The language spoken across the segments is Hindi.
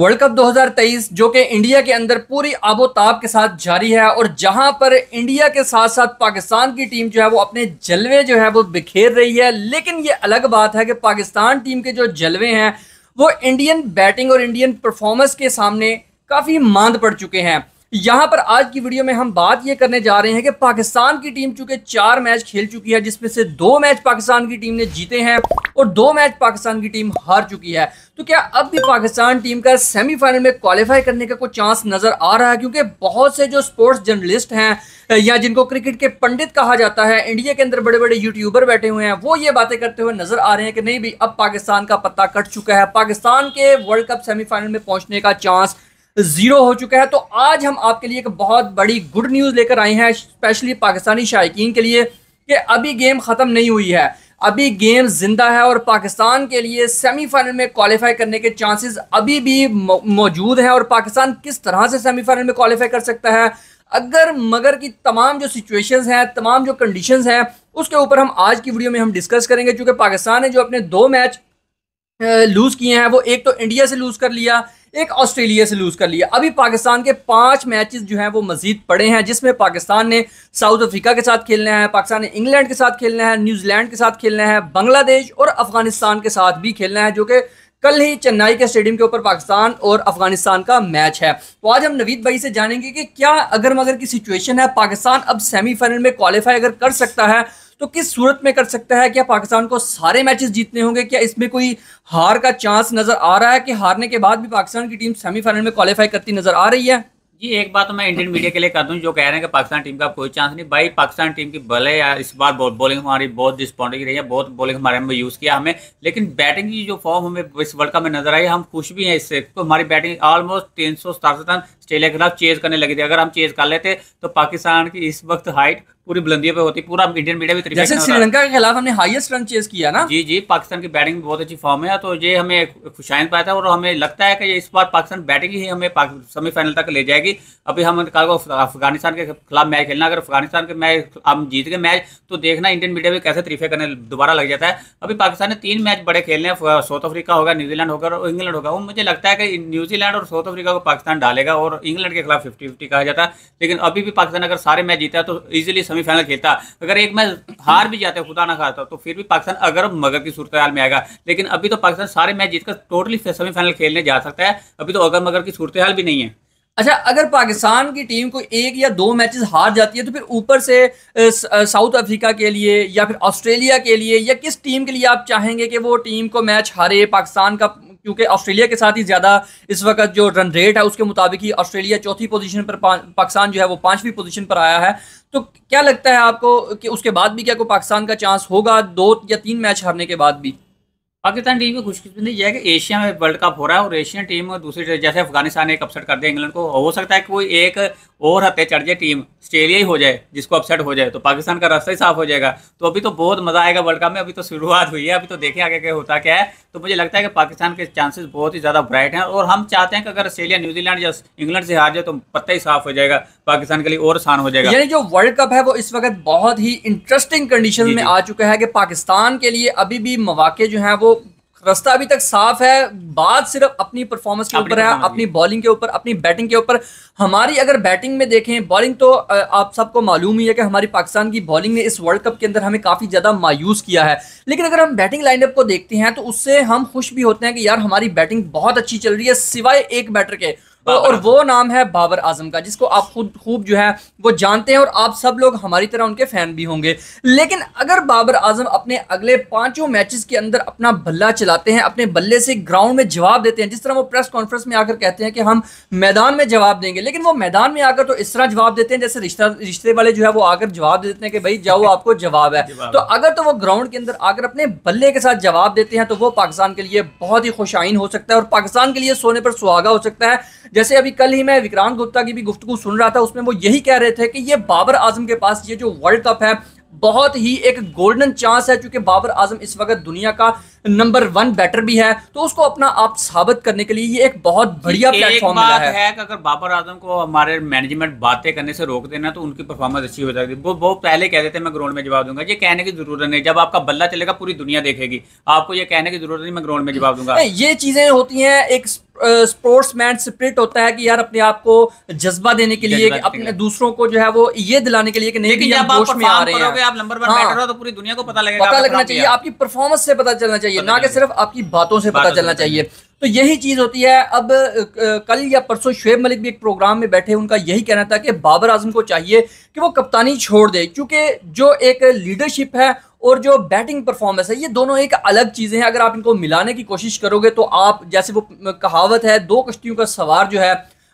वर्ल्ड कप 2023 जो कि इंडिया के अंदर पूरी आबोताब के साथ जारी है और जहां पर इंडिया के साथ साथ पाकिस्तान की टीम जो है वो अपने जलवे जो है वो बिखेर रही है लेकिन ये अलग बात है कि पाकिस्तान टीम के जो जलवे हैं वो इंडियन बैटिंग और इंडियन परफॉर्मेंस के सामने काफ़ी मांद पड़ चुके हैं यहां पर आज की वीडियो में हम बात ये करने जा रहे हैं कि पाकिस्तान की टीम चूंकि चार मैच खेल चुकी है जिसमें से दो मैच पाकिस्तान की टीम ने जीते हैं और दो मैच पाकिस्तान की टीम हार चुकी है तो क्या अब भी पाकिस्तान टीम का सेमीफाइनल में क्वालिफाई करने का कोई चांस नजर आ रहा है क्योंकि बहुत से जो स्पोर्ट्स जर्नलिस्ट हैं या जिनको क्रिकेट के पंडित कहा जाता है इंडिया के अंदर बड़े बड़े यूट्यूबर बैठे हुए हैं वो ये बातें करते हुए नजर आ रहे हैं कि नहीं भी अब पाकिस्तान का पत्ता कट चुका है पाकिस्तान के वर्ल्ड कप सेमीफाइनल में पहुंचने का चांस ज़ीरो हो चुका है तो आज हम आपके लिए एक बहुत बड़ी गुड न्यूज़ लेकर आए हैं स्पेशली पाकिस्तानी शायकीन के लिए कि अभी गेम ख़त्म नहीं हुई है अभी गेम जिंदा है और पाकिस्तान के लिए सेमीफाइनल में क्वालिफाई करने के चांसेस अभी भी मौजूद हैं और पाकिस्तान किस तरह से सेमीफाइनल में क्वालिफाई कर सकता है अगर मगर की तमाम जो सिचुएशंस हैं तमाम जो कंडीशंस हैं उसके ऊपर हम आज की वीडियो में हम डिस्कस करेंगे क्योंकि पाकिस्तान ने जो अपने दो मैच लूज़ किए हैं वो एक तो इंडिया से लूज़ कर लिया एक ऑस्ट्रेलिया से लूज कर लिया अभी पाकिस्तान के पांच मैचेस जो हैं वो मजीद पड़े हैं जिसमें पाकिस्तान ने साउथ अफ्रीका के साथ खेलना है पाकिस्तान ने इंग्लैंड के साथ खेलना है न्यूजीलैंड के साथ खेलना है बांग्लादेश और अफगानिस्तान के साथ भी खेलना है जो कि कल ही चेन्नई के स्टेडियम के ऊपर पाकिस्तान और अफगानिस्तान का मैच है तो आज हम नवीद भाई से जानेंगे कि क्या अगर मगर की सिचुएशन है पाकिस्तान अब सेमीफाइनल में क्वालिफाई अगर कर सकता है तो किस सूरत में कर सकता है क्या पाकिस्तान को सारे मैचेस जीतने होंगे क्या इसमें कोई हार का चांस नज़र आ रहा है कि हारने के बाद भी पाकिस्तान की टीम सेमीफाइनल में क्वालिफाई करती नज़र आ रही है जी एक बात तो मैं इंडियन मीडिया के लिए कर दूँ जो कह रहे हैं कि पाकिस्तान टीम का कोई चांस नहीं भाई पाकिस्तान टीम की भले या इस बार बॉलिंग हमारी बहुत डिस्पॉन्डिंग रही है बहुत बॉलिंग हमारे हमें यूज़ किया हमें लेकिन बैटिंग की जो फॉर्म हमें इस वर्ल्ड कप में नजर आई हम खुश भी हैं इससे तो हमारी बैटिंग ऑलमोस्ट तीन सौ सतासठ रन ऑस्ट्रेलिया के खिलाफ चेज करने लगे थे अगर हम चेज कर लेते तो पाकिस्तान की इस वक्त हाइट पूरी बुलंदियों पे होती पूरा इंडियन मीडिया भी जैसे श्रीलंका के खिलाफ हमने हाईएस्ट रन चेज किया ना जी जी पाकिस्तान की बैटिंग बहुत अच्छी फॉर्म है तो ये हमें खुशाइन पाया था और हमें लगता है कि इस बार पाकिस्तान बैटिंग ही हमें सेमीफाइनल तक ले जाएगी अभी हम कल को अफगानिस्तान के खिलाफ मैच खेलना अगर अफगानिस्तान के मैच हम जीत गए मैच तो देखना इंडियन मीडिया भी कैसे तरीफे करने दोबारा लग जाता है अभी पाकिस्तान ने तीन मैच बड़े खेलने हैं साउथ अफ्रीका होगा न्यूजीलैंड होगा और इंग्लैंड होगा मुझे लगता है कि न्यूजीलैंड और साउथ अफ्रीका को पाकिस्तान डालेगा और और इंग्लैंड के खिलाफ फिफ्टी फिफ्टी कहा जाता लेकिन अभी भी पाकिस्तान अगर सारे मैच जीता तो ईजिली सेमीफाइनल खेलता अगर एक मैच हार भी जाता खुदा ना खाता तो फिर भी पाकिस्तान अगर मगर की सूरत हाल में आएगा लेकिन अभी तो पाकिस्तान सारे मैच जीतकर टोटली सेमीफाइनल खेलने जा सकता है अभी तो अगर मगर की सूरत हाल भी नहीं है अच्छा अगर पाकिस्तान की टीम को एक या दो मैचेस हार जाती है तो फिर ऊपर से साउथ अफ्रीका के लिए या फिर ऑस्ट्रेलिया के लिए या किस टीम के लिए आप चाहेंगे कि वो टीम को मैच हारे पाकिस्तान का क्योंकि ऑस्ट्रेलिया के साथ ही ज़्यादा इस वक्त जो रन रेट है उसके मुताबिक ही ऑस्ट्रेलिया चौथी पोजीशन पर पाकिस्तान जो है वो पाँचवीं पोजीशन पर आया है तो क्या लगता है आपको कि उसके बाद भी क्या कोई पाकिस्तान का चांस होगा दो या तीन मैच हारने के बाद भी पाकिस्तान टीम की खुशकिस्मती यह है कि एशिया में वर्ल्ड कप हो रहा है और एशियन टीम दूसरी जैसे अफगानिस्तान एक अपसेट कर दे इंग्लैंड को हो सकता है कि कोई एक और हत्या चढ़ जाए टीम ऑस्ट्रेलिया ही हो जाए जिसको अपसेट हो जाए तो पाकिस्तान का रास्ता ही साफ हो जाएगा तो अभी तो बहुत मज़ा आएगा वर्ल्ड कप में अभी तो शुरुआत हुई है अभी तो देखें आगे क्या होता क्या है तो मुझे लगता है कि पाकिस्तान के चांसेस बहुत ही ज़्यादा ब्राइट हैं और हम चाहते हैं कि अगर ऑस्ट्रेलिया न्यूजीलैंड या इंग्लैंड से हार जाए तो पत्ता ही साफ हो जाएगा पाकिस्तान के लिए और आसान हो जाएगा यानी जो वर्ल्ड कप है वो इस वक्त बहुत ही इंटरेस्टिंग कंडीशन में आ चुका है कि पाकिस्तान के लिए अभी भी मौाक़े जो हैं वो रास्ता अभी तक साफ है बात सिर्फ अपनी परफॉर्मेंस के ऊपर है अपनी बॉलिंग के ऊपर अपनी बैटिंग के ऊपर हमारी अगर बैटिंग में देखें बॉलिंग तो आप सबको मालूम ही है कि हमारी पाकिस्तान की बॉलिंग ने इस वर्ल्ड कप के अंदर हमें काफ़ी ज़्यादा मायूस किया है लेकिन अगर हम बैटिंग लाइनअप को देखते हैं तो उससे हम खुश भी होते हैं कि यार हमारी बैटिंग बहुत अच्छी चल रही है सिवाय एक बैटर के और वो नाम है बाबर आजम का जिसको आप खुद खूब जो है वो जानते हैं और आप सब लोग हमारी तरह उनके फैन भी होंगे लेकिन अगर बाबर आजम अपने अगले पांचों मैचेस के अंदर अपना बल्ला चलाते हैं अपने बल्ले से ग्राउंड में जवाब देते हैं जिस तरह वो प्रेस कॉन्फ्रेंस में आकर कहते हैं कि हम मैदान में जवाब देंगे लेकिन वो मैदान में आकर तो इस तरह जवाब देते हैं जैसे रिश्ता रिश्ते वाले जो है वो आकर जवाब देते हैं कि भाई जाओ आपको जवाब है तो अगर तो वो ग्राउंड के अंदर आकर अपने बल्ले के साथ जवाब देते हैं तो वो पाकिस्तान के लिए बहुत ही खुशाइन हो सकता है और पाकिस्तान के लिए सोने पर सुहागा हो सकता है जैसे अभी कल ही मैं विक्रांत गुप्ता की भी गुफ्तु सुन रहा था उसमें वो यही कह रहे थे कि ये बाबर आजम के पास ये जो वर्ल्ड कप है बहुत ही एक गोल्डन चांस है क्योंकि बाबर आजम इस वक्त दुनिया का नंबर वन बैटर भी है तो उसको अपना आप साबित करने के लिए ये एक बहुत बढ़िया प्लेटफॉर्म मिला है, है कि अगर बाबर आजम को हमारे मैनेजमेंट बातें करने से रोक देना तो उनकी परफॉर्मेंस अच्छी हो जाएगी वो वो पहले कह देते मैं ग्राउंड में जवाब दूंगा ये कहने की जरूरत नहीं जब आपका बल्ला चलेगा पूरी दुनिया देखेगी आपको ये कहने की जरूरत नहीं मैं ग्राउंड में जवाब दूंगा ये चीजें होती हैं एक स्पोर्ट्समैन स्प्रिट होता है कि यार अपने आप को जज्बा देने के लिए अपने दूसरों को जो है वो ये दिलाने के लिए कि नहीं आप में आ रहे हैं आप नंबर वन हाँ। तो पूरी दुनिया को पता लगेगा पता लगना चाहिए आपकी परफॉर्मेंस से पता चलना चाहिए चाहिए ना कि सिर्फ आपकी बातों से पता चलना चाहिए तो यही चीज होती है अब कल या परसों शुएब मलिक भी एक प्रोग्राम में बैठे उनका यही कहना था कि बाबर आजम को चाहिए कि वो कप्तानी छोड़ दे क्योंकि जो एक लीडरशिप है और जो बैटिंग परफॉर्मेंस है ये दोनों एक अलग चीज़ें हैं अगर आप इनको मिलाने की कोशिश करोगे तो आप जैसे वो कहावत है दो कश्तियों का सवार जो है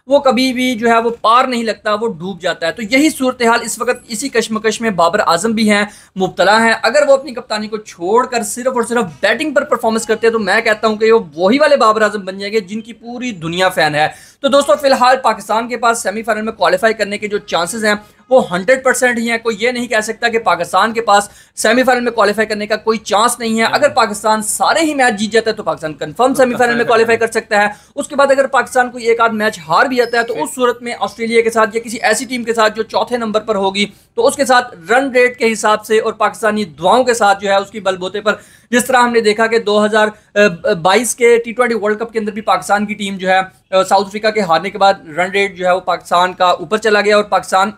वो कभी भी जो है वो पार नहीं लगता वो डूब जाता है तो यही सूरत हाल इस वक्त इसी कश्मकश में बाबर आजम भी हैं मुबतला हैं अगर वो अपनी कप्तानी को छोड़कर सिर्फ और सिर्फ बैटिंग पर परफॉर्मेंस करते हैं तो मैं कहता हूं कि वो वही वाले बाबर आजम बन जाएंगे जिनकी पूरी दुनिया फैन है तो दोस्तों फिलहाल पाकिस्तान के पास सेमीफाइनल में क्वालिफाई करने के जो चांसेस हैं वो हंड्रेड परसेंट ही है कोई ये नहीं कह सकता कि पाकिस्तान के पास सेमीफाइनल में क्वालिफाई करने का कोई चांस नहीं है अगर हम्म। पाकिस्तान सारे ही मैच जीत जाता है तो पाकिस्तान कन्फर्म सेमीफाइनल तो में क्वालिफाई कर सकता है उसके बाद अगर पाकिस्तान को एक आध मैच हार भी जाता है तो उस सूरत में ऑस्ट्रेलिया के साथ या किसी ऐसी टीम के साथ जो चौथे नंबर पर होगी तो उसके साथ रन रेट के हिसाब से और पाकिस्तानी दुआओं के साथ जो है उसकी बलबोते पर जिस तरह हमने देखा कि 2022 के टी ट्वेंटी वर्ल्ड कप के अंदर भी पाकिस्तान की टीम जो है साउथ अफ्रीका के हारने के बाद रन रेट जो है वो पाकिस्तान का ऊपर चला गया और पाकिस्तान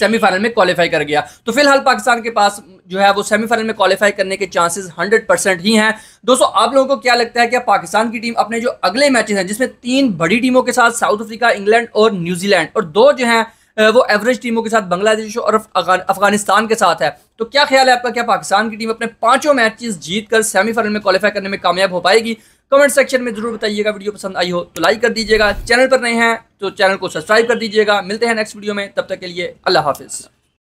सेमीफाइनल में क्वालिफाई कर गया तो फिलहाल पाकिस्तान के पास जो है वो सेमीफाइनल में क्वालिफाई करने के चांसेस 100 परसेंट ही हैं दोस्तों आप लोगों को क्या लगता है कि पाकिस्तान की टीम अपने जो अगले मैचेस हैं जिसमें तीन बड़ी टीमों के साथ साउथ अफ्रीका इंग्लैंड और न्यूजीलैंड और दो जो है वो एवरेज टीमों के साथ बांग्लादेश और अफगानिस्तान के साथ है तो क्या ख्याल है आपका क्या पाकिस्तान की टीम अपने पांचों मैचेस जीतकर सेमीफाइनल में क्वालिफाई करने में कामयाब हो पाएगी कमेंट सेक्शन में जरूर बताइएगा वीडियो पसंद आई हो तो लाइक कर दीजिएगा चैनल पर नए हैं तो चैनल को सब्सक्राइब कर दीजिएगा मिलते हैं नेक्स्ट वीडियो में तब तक के लिए अल्लाह हाफिज़